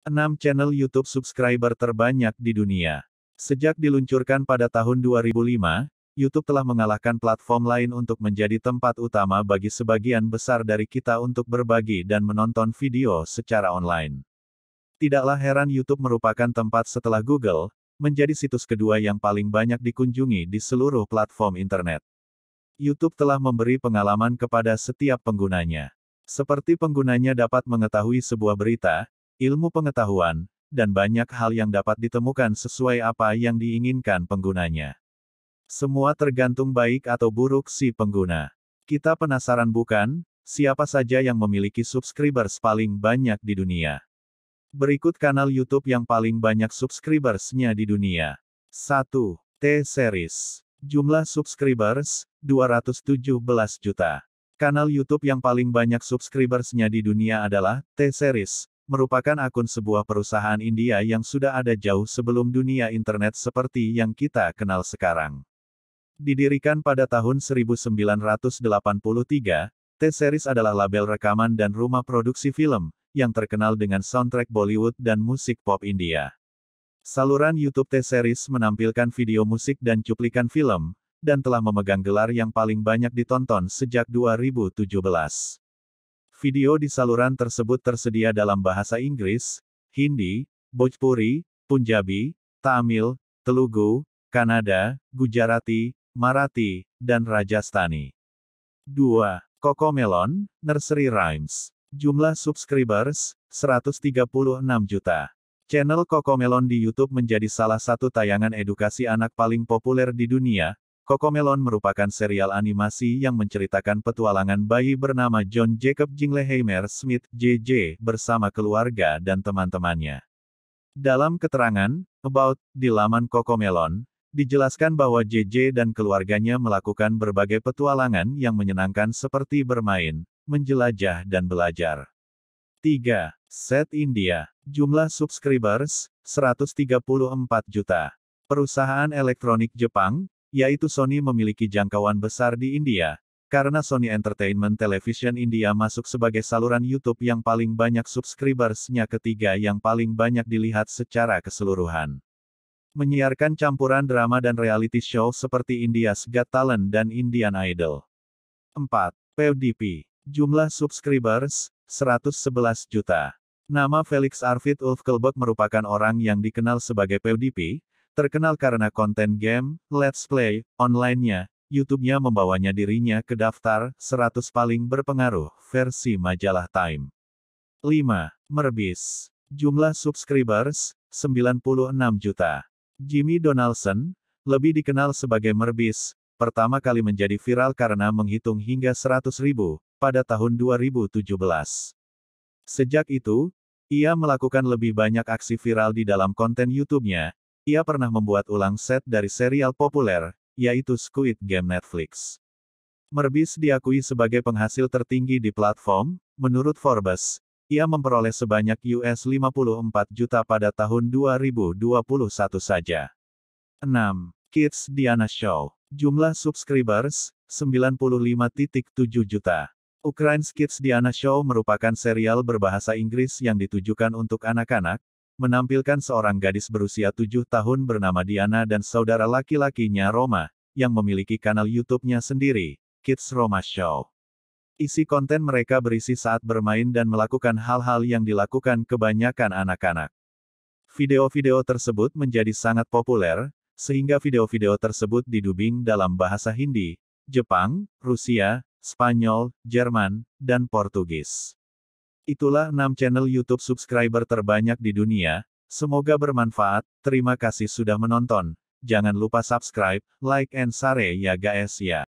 6 channel YouTube subscriber terbanyak di dunia. Sejak diluncurkan pada tahun 2005, YouTube telah mengalahkan platform lain untuk menjadi tempat utama bagi sebagian besar dari kita untuk berbagi dan menonton video secara online. Tidaklah heran YouTube merupakan tempat setelah Google, menjadi situs kedua yang paling banyak dikunjungi di seluruh platform internet. YouTube telah memberi pengalaman kepada setiap penggunanya. Seperti penggunanya dapat mengetahui sebuah berita, ilmu pengetahuan, dan banyak hal yang dapat ditemukan sesuai apa yang diinginkan penggunanya. Semua tergantung baik atau buruk si pengguna. Kita penasaran bukan, siapa saja yang memiliki subscribers paling banyak di dunia. Berikut kanal YouTube yang paling banyak subscribersnya di dunia. 1. T-Series. Jumlah subscribers, 217 juta. Kanal YouTube yang paling banyak subscribersnya di dunia adalah T-Series, merupakan akun sebuah perusahaan India yang sudah ada jauh sebelum dunia internet seperti yang kita kenal sekarang. Didirikan pada tahun 1983, T-Series adalah label rekaman dan rumah produksi film, yang terkenal dengan soundtrack Bollywood dan musik pop India. Saluran YouTube T-Series menampilkan video musik dan cuplikan film, dan telah memegang gelar yang paling banyak ditonton sejak 2017. Video di saluran tersebut tersedia dalam bahasa Inggris, Hindi, Bhojpuri, Punjabi, Tamil, Telugu, Kanada, Gujarati, Marathi, dan Rajasthani. 2. Melon, Nursery Rhymes. Jumlah subscribers, 136 juta. Channel Melon di YouTube menjadi salah satu tayangan edukasi anak paling populer di dunia, Kokomelon merupakan serial animasi yang menceritakan petualangan bayi bernama John Jacob Jingleheimer Smith JJ bersama keluarga dan teman-temannya. Dalam keterangan, About, di laman Kokomelon, dijelaskan bahwa JJ dan keluarganya melakukan berbagai petualangan yang menyenangkan seperti bermain, menjelajah dan belajar. 3. Set India. Jumlah subscribers, 134 juta. Perusahaan elektronik Jepang, yaitu Sony memiliki jangkauan besar di India, karena Sony Entertainment Television India masuk sebagai saluran YouTube yang paling banyak subscribersnya ketiga yang paling banyak dilihat secara keseluruhan. Menyiarkan campuran drama dan reality show seperti India's Got Talent dan Indian Idol. 4. PewDiePie. Jumlah subscribers, 111 juta. Nama Felix Arvid Ulfkelberg merupakan orang yang dikenal sebagai PewDiePie, Terkenal karena konten game, let's play, online-nya, YouTube-nya membawanya dirinya ke daftar 100 paling berpengaruh versi majalah Time. 5. Merbis. Jumlah subscribers, 96 juta. Jimmy Donaldson, lebih dikenal sebagai Merbis, pertama kali menjadi viral karena menghitung hingga 100 ribu, pada tahun 2017. Sejak itu, ia melakukan lebih banyak aksi viral di dalam konten YouTube-nya, ia pernah membuat ulang set dari serial populer, yaitu Squid Game Netflix. Merbis diakui sebagai penghasil tertinggi di platform, menurut Forbes, ia memperoleh sebanyak US 54 juta pada tahun 2021 saja. 6. Kids Diana Show. Jumlah subscribers, 95.7 juta. Ukraine's Kids Diana Show merupakan serial berbahasa Inggris yang ditujukan untuk anak-anak, menampilkan seorang gadis berusia tujuh tahun bernama Diana dan saudara laki-lakinya Roma, yang memiliki kanal YouTube-nya sendiri, Kids Roma Show. Isi konten mereka berisi saat bermain dan melakukan hal-hal yang dilakukan kebanyakan anak-anak. Video-video tersebut menjadi sangat populer, sehingga video-video tersebut didubing dalam bahasa Hindi, Jepang, Rusia, Spanyol, Jerman, dan Portugis. Itulah 6 channel YouTube subscriber terbanyak di dunia. Semoga bermanfaat. Terima kasih sudah menonton. Jangan lupa subscribe, like and share ya guys ya.